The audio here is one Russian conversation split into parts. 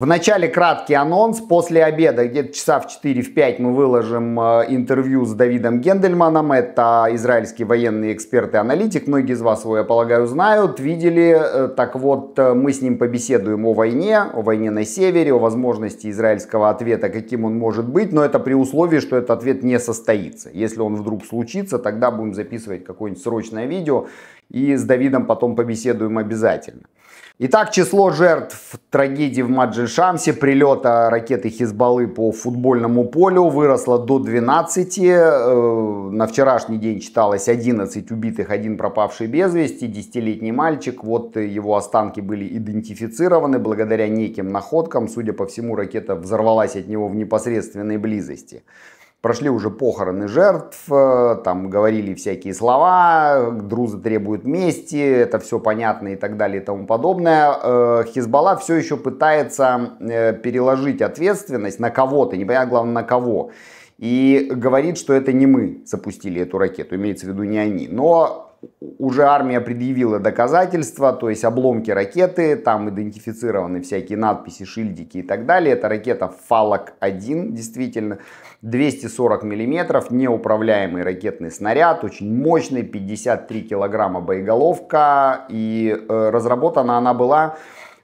В начале краткий анонс, после обеда, где-то часа в 4-5 мы выложим э, интервью с Давидом Гендельманом, это израильский военный эксперт и аналитик, многие из вас его, я полагаю, знают, видели, э, так вот, э, мы с ним побеседуем о войне, о войне на севере, о возможности израильского ответа, каким он может быть, но это при условии, что этот ответ не состоится. Если он вдруг случится, тогда будем записывать какое-нибудь срочное видео и с Давидом потом побеседуем обязательно. Итак, число жертв трагедии в Маджиншамсе прилета ракеты Хизбаллы по футбольному полю выросло до 12. Э, на вчерашний день читалось 11 убитых, один пропавший без вести, 10-летний мальчик. Вот его останки были идентифицированы благодаря неким находкам. Судя по всему, ракета взорвалась от него в непосредственной близости. Прошли уже похороны жертв, э, там говорили всякие слова, друзы требуют мести, это все понятно и так далее и тому подобное. Э, Хизбалла все еще пытается э, переложить ответственность на кого-то, не понятно главное на кого. И говорит, что это не мы запустили эту ракету, имеется в виду не они. Но уже армия предъявила доказательства, то есть обломки ракеты, там идентифицированы всякие надписи, шильдики и так далее. Это ракета «Фалок-1», действительно, 240 миллиметров, неуправляемый ракетный снаряд, очень мощный, 53 килограмма боеголовка, и э, разработана она была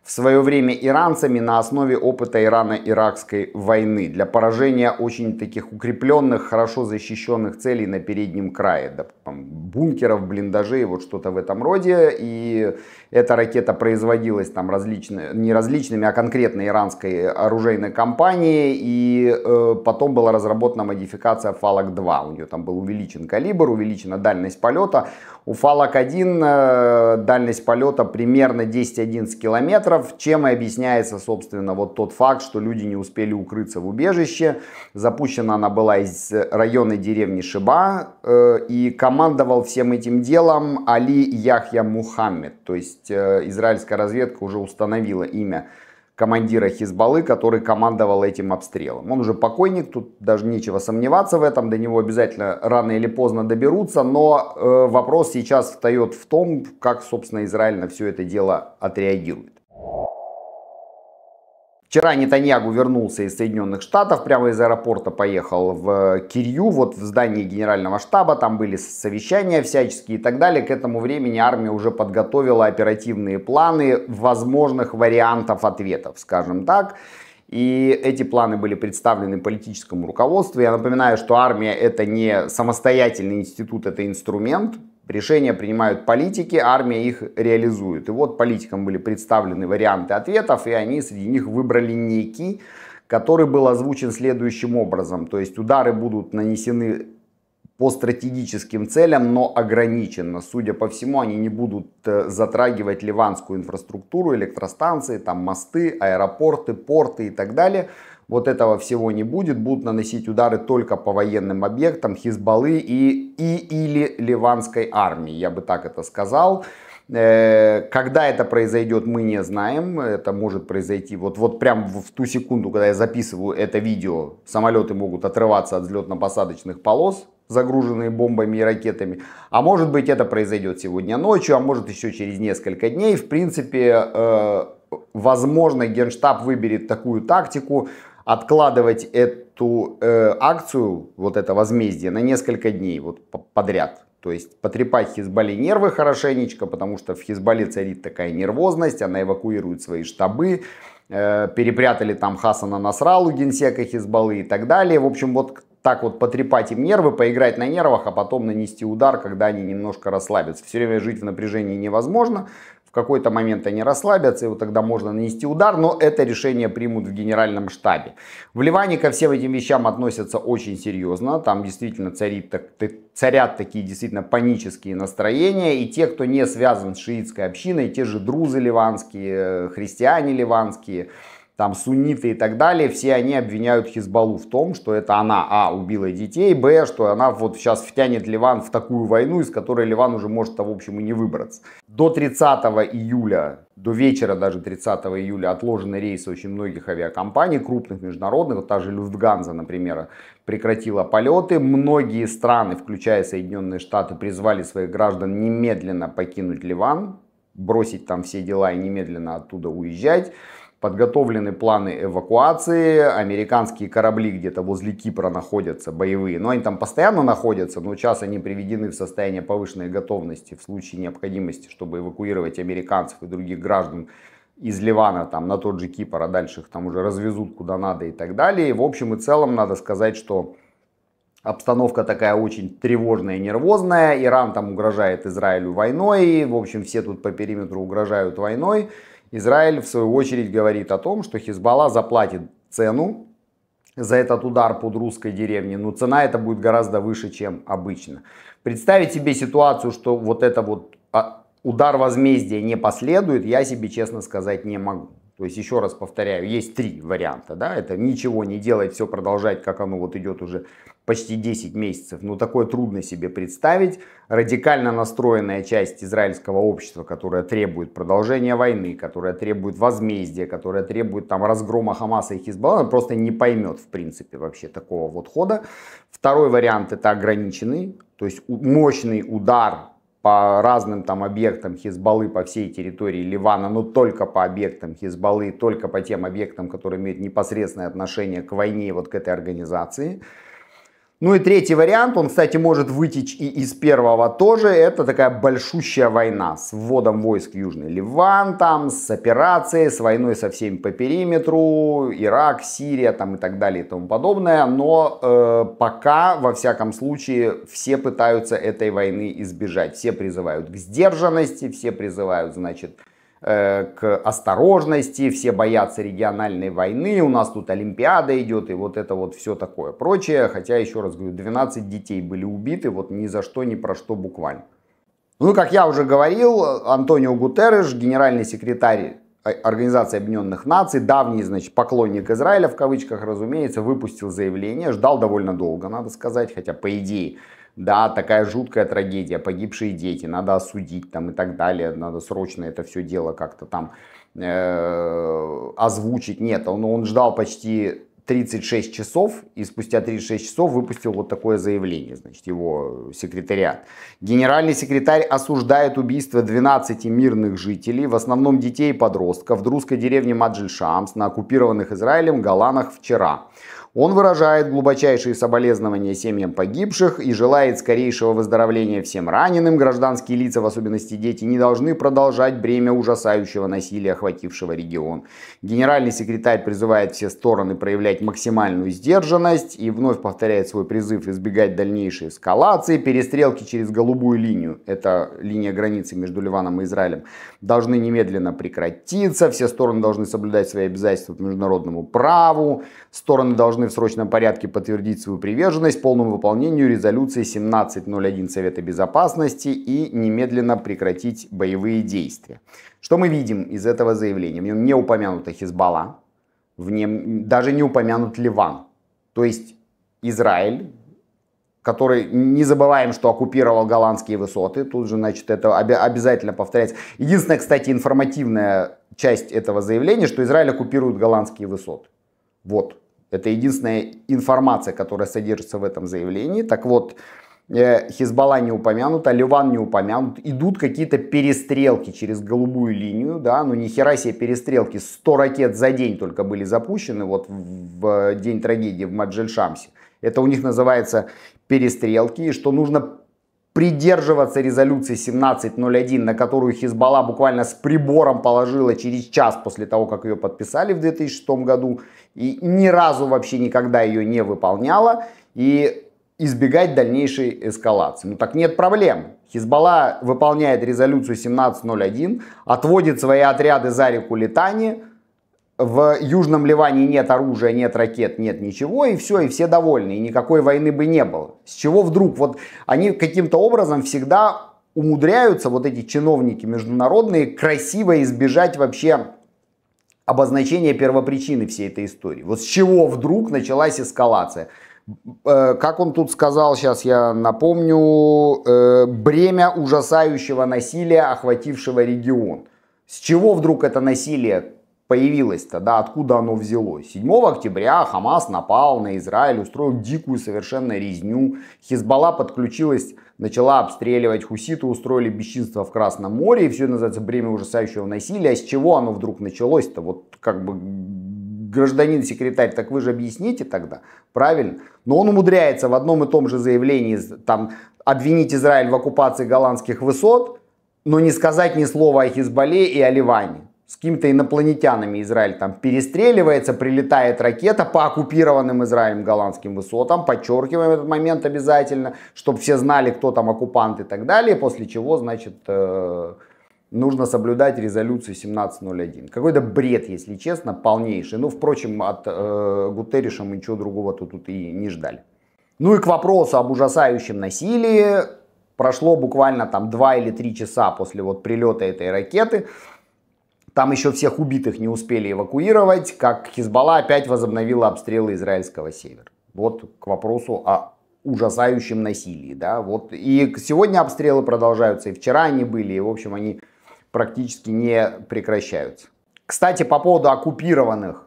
в свое время иранцами на основе опыта Ирано-Иракской войны для поражения очень таких укрепленных, хорошо защищенных целей на переднем крае, да, там, бункеров, блиндажей, вот что-то в этом роде. И эта ракета производилась там различные, не различными, а конкретно иранской оружейной компанией. И э, потом была разработана модификация Фалак-2. У нее там был увеличен калибр, увеличена дальность полета. У Фалак-1 э, дальность полета примерно 10-11 километров километров, чем и объясняется, собственно, вот тот факт, что люди не успели укрыться в убежище. Запущена она была из района деревни Шиба, э, и командовал всем этим делом Али Яхья Мухаммед. То есть э, израильская разведка уже установила имя командира Хизбаллы, который командовал этим обстрелом. Он уже покойник, тут даже нечего сомневаться в этом, до него обязательно рано или поздно доберутся, но э, вопрос сейчас встает в том, как, собственно, Израиль на все это дело отреагирует. Вчера Нетаньягу вернулся из Соединенных Штатов, прямо из аэропорта поехал в э, Кирью, вот в здании генерального штаба, там были совещания всяческие и так далее. К этому времени армия уже подготовила оперативные планы возможных вариантов ответов, скажем так. И эти планы были представлены политическому руководству. Я напоминаю, что армия это не самостоятельный институт, это инструмент, Решения принимают политики, армия их реализует. И вот политикам были представлены варианты ответов, и они среди них выбрали некий, который был озвучен следующим образом. То есть удары будут нанесены по стратегическим целям, но ограниченно. Судя по всему, они не будут э, затрагивать ливанскую инфраструктуру, электростанции, там мосты, аэропорты, порты и так далее – вот этого всего не будет, будут наносить удары только по военным объектам Хизбаллы и, и или ливанской армии, я бы так это сказал. Э, когда это произойдет, мы не знаем. Это может произойти вот, вот прям в ту секунду, когда я записываю это видео. Самолеты могут отрываться от взлетно-посадочных полос, загруженные бомбами и ракетами. А может быть это произойдет сегодня ночью, а может еще через несколько дней. В принципе, э, возможно, Генштаб выберет такую тактику, откладывать эту э, акцию, вот это возмездие, на несколько дней вот подряд. То есть потрепать Хизбалле нервы хорошенечко, потому что в Хизбалле царит такая нервозность, она эвакуирует свои штабы, э, перепрятали там Хасана Насралу, генсека Хизбаллы и так далее. В общем, вот так вот потрепать им нервы, поиграть на нервах, а потом нанести удар, когда они немножко расслабятся. Все время жить в напряжении невозможно, какой-то момент они расслабятся, и вот тогда можно нанести удар, но это решение примут в генеральном штабе. В Ливане ко всем этим вещам относятся очень серьезно, там действительно царит, так, царят такие действительно панические настроения, и те, кто не связан с шиитской общиной, те же друзы ливанские, э, христиане ливанские, там сунниты и так далее, все они обвиняют Хизбалу в том, что это она, а, убила детей, б, что она вот сейчас втянет Ливан в такую войну, из которой Ливан уже может, в общем, и не выбраться. До 30 июля, до вечера даже 30 июля отложены рейсы очень многих авиакомпаний, крупных международных, вот та же Люфтганза, например, прекратила полеты. Многие страны, включая Соединенные Штаты, призвали своих граждан немедленно покинуть Ливан, бросить там все дела и немедленно оттуда уезжать подготовлены планы эвакуации, американские корабли где-то возле Кипра находятся, боевые, но они там постоянно находятся, но сейчас они приведены в состояние повышенной готовности в случае необходимости, чтобы эвакуировать американцев и других граждан из Ливана там, на тот же Кипр, а дальше их там уже развезут куда надо и так далее. в общем и целом надо сказать, что обстановка такая очень тревожная и нервозная. Иран там угрожает Израилю войной, и, в общем все тут по периметру угрожают войной. Израиль, в свою очередь, говорит о том, что Хизбалла заплатит цену за этот удар под русской деревней, но цена это будет гораздо выше, чем обычно. Представить себе ситуацию, что вот это вот а, удар возмездия не последует, я себе, честно сказать, не могу. То есть, еще раз повторяю, есть три варианта. Да? Это ничего не делать, все продолжать, как оно вот идет уже почти 10 месяцев. Но такое трудно себе представить. Радикально настроенная часть израильского общества, которая требует продолжения войны, которая требует возмездия, которая требует там разгрома Хамаса и Хизбалла, просто не поймет в принципе вообще такого вот хода. Второй вариант это ограниченный, то есть мощный удар по разным там объектам Хизбаллы по всей территории Ливана, но только по объектам Хизбаллы, только по тем объектам, которые имеют непосредственное отношение к войне, вот к этой организации. Ну и третий вариант, он, кстати, может вытечь и из первого тоже, это такая большущая война с вводом войск в Южный Ливан, там, с операцией, с войной со всеми по периметру, Ирак, Сирия, там и так далее и тому подобное, но э, пока, во всяком случае, все пытаются этой войны избежать, все призывают к сдержанности, все призывают, значит, Э, к осторожности, все боятся региональной войны, у нас тут Олимпиада идет и вот это вот все такое прочее. Хотя, еще раз говорю, 12 детей были убиты, вот ни за что, ни про что буквально. Ну, как я уже говорил, Антонио Гутерреш, генеральный секретарь Организации Объединенных Наций, давний, значит, поклонник Израиля, в кавычках, разумеется, выпустил заявление, ждал довольно долго, надо сказать, хотя, по идее, да, такая жуткая трагедия, погибшие дети, надо осудить там и так далее, надо срочно это все дело как-то там э, озвучить. Нет, он, он ждал почти 36 часов, и спустя 36 часов выпустил вот такое заявление, значит, его секретариат. Генеральный секретарь осуждает убийство 12 мирных жителей, в основном детей и подростков, в русской деревне Маджильшамс на оккупированных Израилем Голанах вчера. Он выражает глубочайшие соболезнования семьям погибших и желает скорейшего выздоровления всем раненым. Гражданские лица, в особенности дети, не должны продолжать бремя ужасающего насилия, охватившего регион. Генеральный секретарь призывает все стороны проявлять максимальную сдержанность и вновь повторяет свой призыв избегать дальнейшей эскалации. Перестрелки через голубую линию, это линия границы между Ливаном и Израилем, должны немедленно прекратиться. Все стороны должны соблюдать свои обязательства по международному праву. Стороны должны должны в срочном порядке подтвердить свою приверженность полному выполнению резолюции 1701 Совета Безопасности и немедленно прекратить боевые действия. Что мы видим из этого заявления? В нем не упомянута Хизбалла, в нем даже не упомянут Ливан. То есть Израиль, который, не забываем, что оккупировал голландские высоты, тут же, значит, это обязательно повторяется. Единственная, кстати, информативная часть этого заявления, что Израиль оккупирует голландские высоты. Вот. Это единственная информация, которая содержится в этом заявлении. Так вот, э, Хизбалла не упомянута, Ливан не упомянут. Идут какие-то перестрелки через голубую линию, да, ну ни хера себе перестрелки. 100 ракет за день только были запущены вот в э, день трагедии в Маджельшамсе. Это у них называется перестрелки, и что нужно придерживаться резолюции 1701, на которую Хизбалла буквально с прибором положила через час после того, как ее подписали в 2006 году, и ни разу вообще никогда ее не выполняла, и избегать дальнейшей эскалации. Ну так нет проблем. Хизбалла выполняет резолюцию 1701, отводит свои отряды за реку Литани, в Южном Ливане нет оружия, нет ракет, нет ничего, и все, и все довольны, и никакой войны бы не было. С чего вдруг? Вот они каким-то образом всегда умудряются, вот эти чиновники международные, красиво избежать вообще обозначения первопричины всей этой истории. Вот с чего вдруг началась эскалация? Э, как он тут сказал, сейчас я напомню, э, бремя ужасающего насилия, охватившего регион. С чего вдруг это насилие? появилось-то, да, откуда оно взялось. 7 октября Хамас напал на Израиль, устроил дикую совершенно резню. Хизбалла подключилась, начала обстреливать хуситы, устроили бесчинство в Красном море, и все называется «Бремя ужасающего насилия». А с чего оно вдруг началось-то? Вот как бы гражданин-секретарь, так вы же объясните тогда, правильно? Но он умудряется в одном и том же заявлении там, обвинить Израиль в оккупации голландских высот, но не сказать ни слова о Хизбалле и о Ливане с какими-то инопланетянами Израиль там перестреливается, прилетает ракета по оккупированным Израилем голландским высотам, подчеркиваем этот момент обязательно, чтобы все знали, кто там оккупант и так далее, после чего, значит, э, нужно соблюдать резолюцию 1701. Какой-то бред, если честно, полнейший. Ну, впрочем, от э, Гутерриша мы ничего другого тут, тут и не ждали. Ну и к вопросу об ужасающем насилии. Прошло буквально там 2 или 3 часа после вот прилета этой ракеты. Там еще всех убитых не успели эвакуировать, как Хизбалла опять возобновила обстрелы израильского севера. Вот к вопросу о ужасающем насилии, да, вот, и сегодня обстрелы продолжаются, и вчера они были, и, в общем, они практически не прекращаются. Кстати, по поводу оккупированных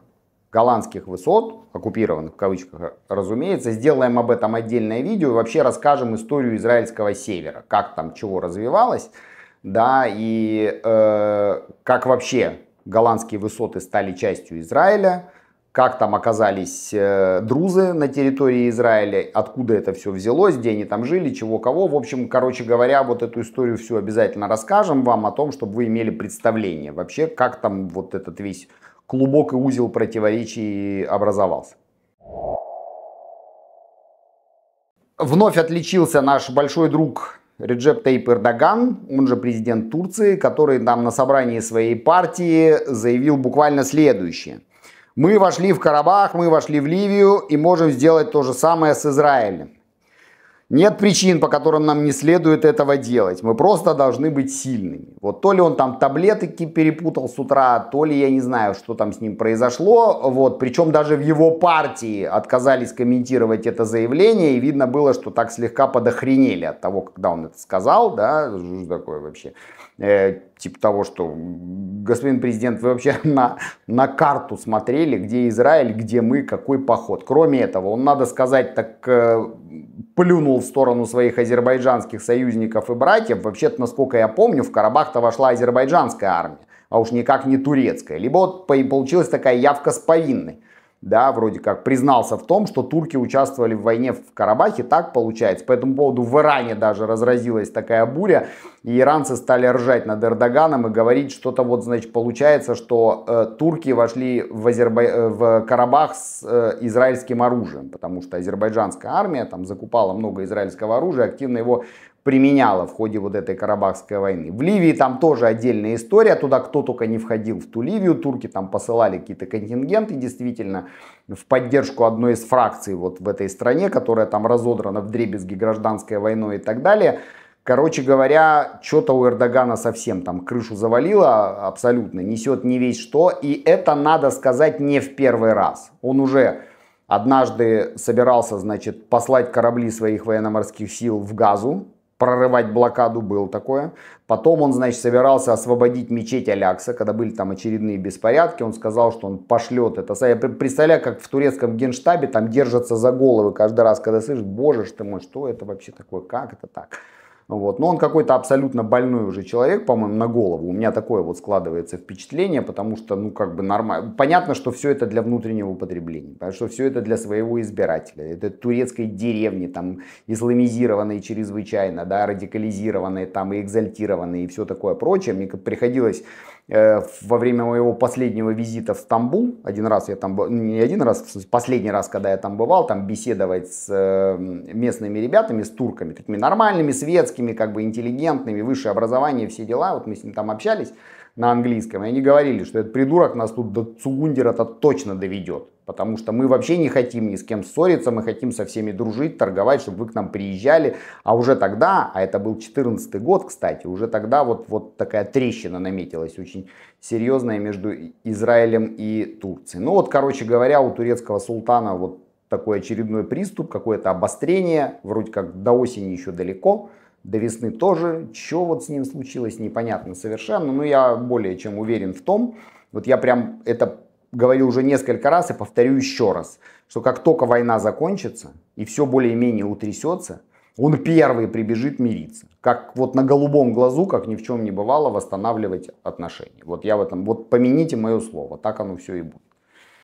голландских высот, оккупированных в кавычках, разумеется, сделаем об этом отдельное видео и вообще расскажем историю израильского севера, как там чего развивалось да, и э, как вообще голландские высоты стали частью Израиля, как там оказались э, друзы на территории Израиля, откуда это все взялось, где они там жили, чего кого. В общем, короче говоря, вот эту историю всю обязательно расскажем вам о том, чтобы вы имели представление вообще, как там вот этот весь клубок и узел противоречий образовался. Вновь отличился наш большой друг Реджеп Тейп Эрдоган, он же президент Турции, который там на собрании своей партии заявил буквально следующее. Мы вошли в Карабах, мы вошли в Ливию и можем сделать то же самое с Израилем. Нет причин, по которым нам не следует этого делать. Мы просто должны быть сильными. Вот то ли он там таблетки перепутал с утра, то ли я не знаю, что там с ним произошло. Вот, причем даже в его партии отказались комментировать это заявление, и видно было, что так слегка подохренели от того, когда он это сказал, да, что такое вообще. Э, типа того, что, господин президент, вы вообще на, на карту смотрели, где Израиль, где мы, какой поход. Кроме этого, он, надо сказать, так э, плюнул в сторону своих азербайджанских союзников и братьев, вообще-то, насколько я помню, в Карабах-то вошла азербайджанская армия, а уж никак не турецкая. Либо вот получилась такая явка с повинной да, вроде как признался в том, что турки участвовали в войне в Карабахе, так получается. По этому поводу в Иране даже разразилась такая буря, и иранцы стали ржать над Эрдоганом и говорить, что-то вот, значит, получается, что э, турки вошли в, Азербай... Э, в Карабах с э, израильским оружием, потому что азербайджанская армия там закупала много израильского оружия, активно его применяла в ходе вот этой Карабахской войны. В Ливии там тоже отдельная история, туда кто только не входил в ту Ливию, турки там посылали какие-то контингенты, действительно, в поддержку одной из фракций вот в этой стране, которая там разодрана в дребезги гражданской войной и так далее. Короче говоря, что-то у Эрдогана совсем там крышу завалило абсолютно, несет не весь что, и это, надо сказать, не в первый раз. Он уже однажды собирался, значит, послать корабли своих военно-морских сил в Газу, прорывать блокаду, был такое. Потом он, значит, собирался освободить мечеть Алякса, когда были там очередные беспорядки, он сказал, что он пошлет это. Я представляю, как в турецком генштабе там держатся за головы каждый раз, когда слышишь, боже ж ты мой, что это вообще такое, как это так? Вот. Но он какой-то абсолютно больной уже человек, по-моему, на голову. У меня такое вот складывается впечатление, потому что, ну, как бы нормально. Понятно, что все это для внутреннего употребления, потому что все это для своего избирателя. Это турецкой деревни, там, исламизированные чрезвычайно, да, радикализированные, там, и экзальтированные, и все такое прочее. Мне приходилось Э, во время моего последнего визита в Стамбул, один раз я там был, ну, не один раз, последний раз, когда я там бывал, там беседовать с эм, местными ребятами, с турками, такими нормальными, светскими, как бы интеллигентными, высшее образование, все дела, вот мы с ним там общались, на английском. И они говорили, что этот придурок нас тут до Цугундера-то точно доведет. Потому что мы вообще не хотим ни с кем ссориться, мы хотим со всеми дружить, торговать, чтобы вы к нам приезжали. А уже тогда, а это был 2014 год, кстати, уже тогда вот, вот такая трещина наметилась очень серьезная между Израилем и Турцией. Ну вот, короче говоря, у турецкого султана вот такой очередной приступ, какое-то обострение, вроде как до осени еще далеко до весны тоже. Что вот с ним случилось, непонятно совершенно. Но я более чем уверен в том, вот я прям это говорил уже несколько раз и повторю еще раз, что как только война закончится и все более-менее утрясется, он первый прибежит мириться. Как вот на голубом глазу, как ни в чем не бывало, восстанавливать отношения. Вот я в этом, вот помяните мое слово, так оно все и будет.